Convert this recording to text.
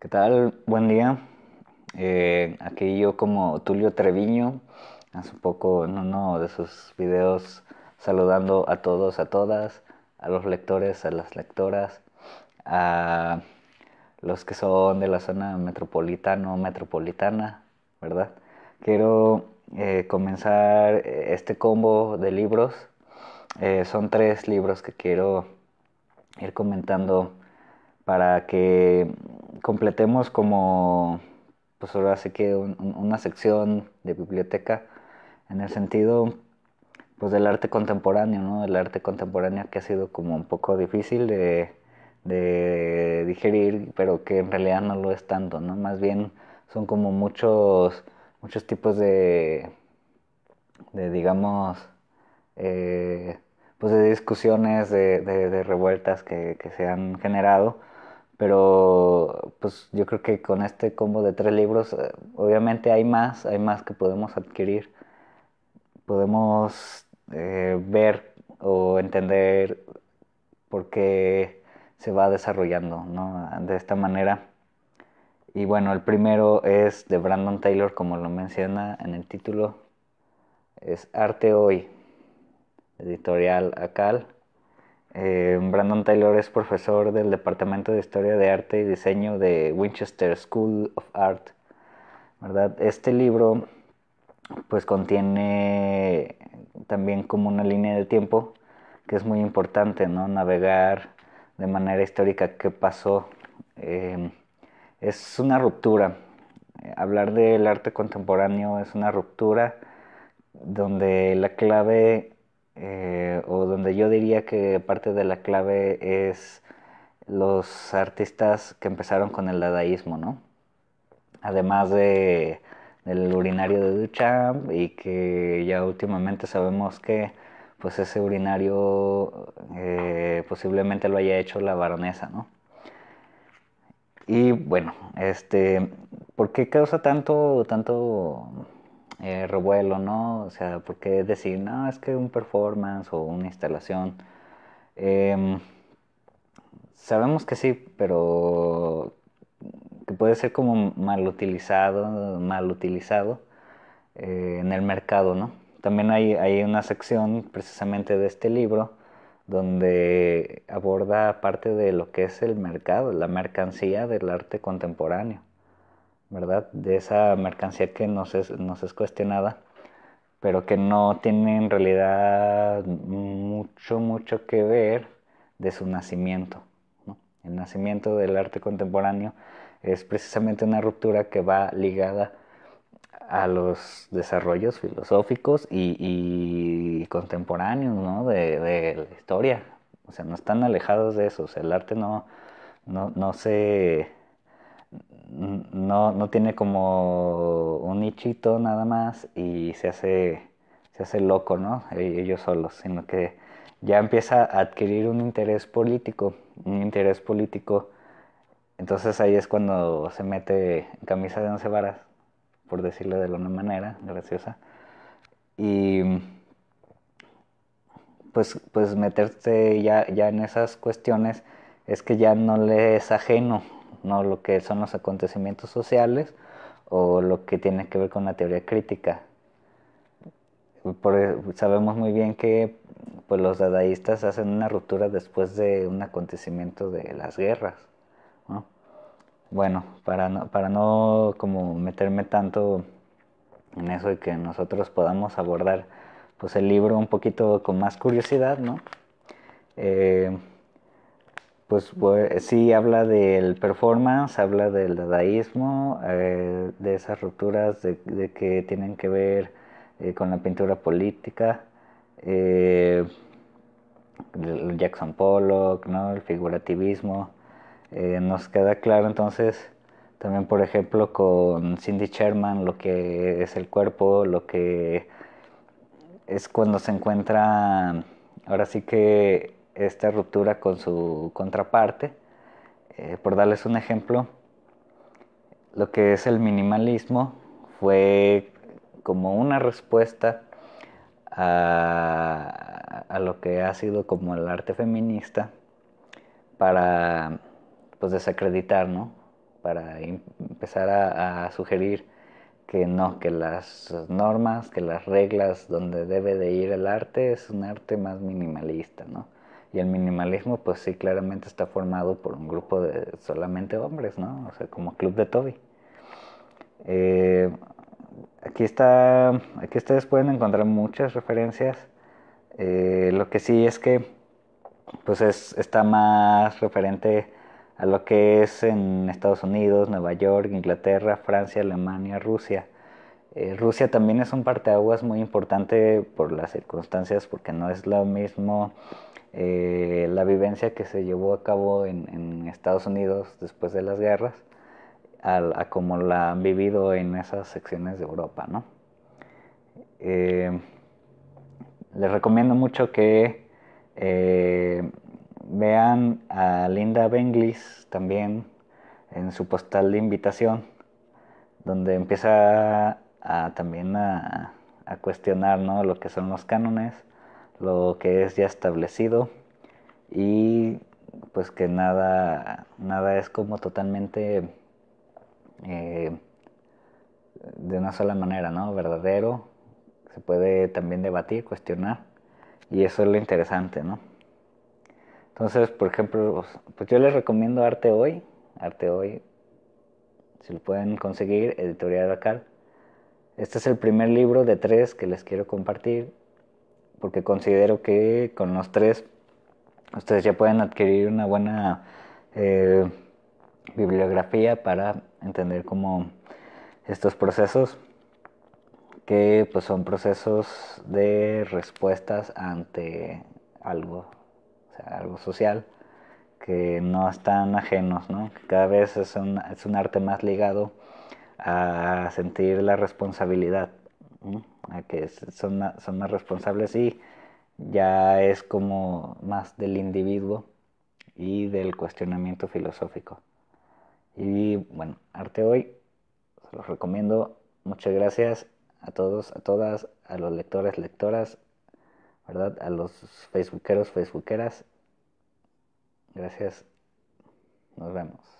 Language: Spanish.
¿Qué tal? Buen día. Eh, aquí yo como Tulio Treviño, hace poco en uno de sus videos saludando a todos, a todas, a los lectores, a las lectoras, a los que son de la zona metropolitana o metropolitana, ¿verdad? Quiero eh, comenzar este combo de libros. Eh, son tres libros que quiero ir comentando para que completemos como, pues ahora sí que una sección de biblioteca en el sentido pues del arte contemporáneo, ¿no? del arte contemporáneo que ha sido como un poco difícil de, digerir, pero que en realidad no lo es tanto, ¿no? Más bien son como muchos, muchos tipos de, de digamos, eh, pues de discusiones, de, revueltas que, se han generado pero pues yo creo que con este combo de tres libros, eh, obviamente hay más, hay más que podemos adquirir. Podemos eh, ver o entender por qué se va desarrollando de esta manera. Y bueno, el primero es de Brandon Taylor, como lo menciona en el título, es Arte Hoy, editorial ACAL, eh, Brandon Taylor es profesor del Departamento de Historia de Arte y Diseño de Winchester School of Art. ¿verdad? Este libro pues contiene también como una línea de tiempo que es muy importante, ¿no? Navegar de manera histórica qué pasó. Em, es una ruptura. Eh, hablar del arte contemporáneo es una ruptura donde la clave eh, o donde yo diría que parte de la clave es los artistas que empezaron con el dadaísmo, ¿no? Además del urinario de Duchamp y que ya últimamente sabemos que pues ese urinario eh, posiblemente lo haya hecho la baronesa, ¿no? Y bueno, este, ¿por qué causa tanto, tanto eh, revuelo, ¿no? O sea, porque decir, no, es que un performance o una instalación. Em, sabemos que sí, pero que puede ser como mal utilizado, mal utilizado eh, en el mercado, ¿no? También hay una sección precisamente de este libro donde aborda parte de lo que es el mercado, la mercancía del arte contemporáneo. ¿verdad? De esa mercancía que nos es, es cuestionada, pero que no tiene en realidad mucho, mucho que ver de su nacimiento. El nacimiento del arte contemporáneo es precisamente una ruptura que va ligada a los desarrollos filosóficos y, contemporáneos ¿no? de, de, la historia. O sea, no están alejados de eso. el arte no, no, no se no, no tiene como un nichito nada más y se hace, loco, ¿no? E, ellos solos, sino que ya empieza a adquirir un interés político, un interés político. Entonces ahí es cuando se mete en camisa de once varas, por decirlo de alguna manera graciosa. Y pues, pues meterte ya, ya en esas cuestiones es que ya no le es ajeno no lo que son los acontecimientos sociales o lo que tiene que ver con la teoría crítica. E, sabemos muy bien que pues, los dadaístas hacen una ruptura después de un acontecimiento de las guerras. Bueno, para no, para no como meterme tanto en eso y que nosotros podamos abordar pues el libro un poquito con más curiosidad, ¿no? Eh, pues sí habla del performance, habla del dadaísmo, eh, de esas rupturas de, que tienen que ver eh, con la pintura política, eh, Jackson Pollock, ¿no? el figurativismo. Eh, nos queda claro entonces también, por ejemplo, con Cindy Sherman, lo que es el cuerpo, lo que es cuando se encuentra, ahora sí que esta ruptura con su contraparte. Eh, por darles un ejemplo, lo que es el minimalismo fue como una respuesta a, lo que ha sido como el arte feminista para pues desacreditar, ¿no? Para em-, empezar a, a, sugerir que no, que las normas, que las reglas donde debe de ir el arte es un arte más minimalista, ¿no? Y el minimalismo, pues sí, claramente está formado por un grupo de solamente hombres, ¿no? O sea, como Club de Toby. Eh, aquí está, aquí ustedes pueden encontrar muchas referencias. Eh, lo que sí es que, pues es, está más referente a lo que es en Estados Unidos, Nueva York, Inglaterra, Francia, Alemania, Rusia. Eh, Rusia también es un parteaguas muy importante por las circunstancias, porque no es lo mismo eh, la vivencia que se llevó a cabo en, Estados Unidos después de las guerras a, como la han vivido en esas secciones de Europa, ¿no? Eh, les recomiendo mucho que vean a Linda Benglis también en su postal de invitación, donde empieza también a, cuestionar lo que son los cánones, lo que es ya establecido y pues que nada, nada es como totalmente eh, de una sola manera, ¿no? Verdadero, se puede también debatir, cuestionar y eso es lo interesante, ¿no? Entonces, por ejemplo, pues, pues yo les recomiendo Arte Hoy, Arte Hoy, si lo pueden conseguir, Editorial Acal, este es el primer libro de tres que les quiero compartir porque considero que con los tres ustedes ya pueden adquirir una buena eh, bibliografía para entender cómo estos procesos que pues son procesos de respuestas ante algo, algo social que no están ajenos, ¿no? cada vez es un, es un arte más ligado a sentir la responsabilidad, a que son, más responsables y ya es como más del individuo y del cuestionamiento filosófico. Y bueno, arte hoy, se los recomiendo. Muchas gracias a todos, a todas, a los lectores, lectoras, ¿verdad? A los facebookeros, facebookeras. Gracias. Nos vemos.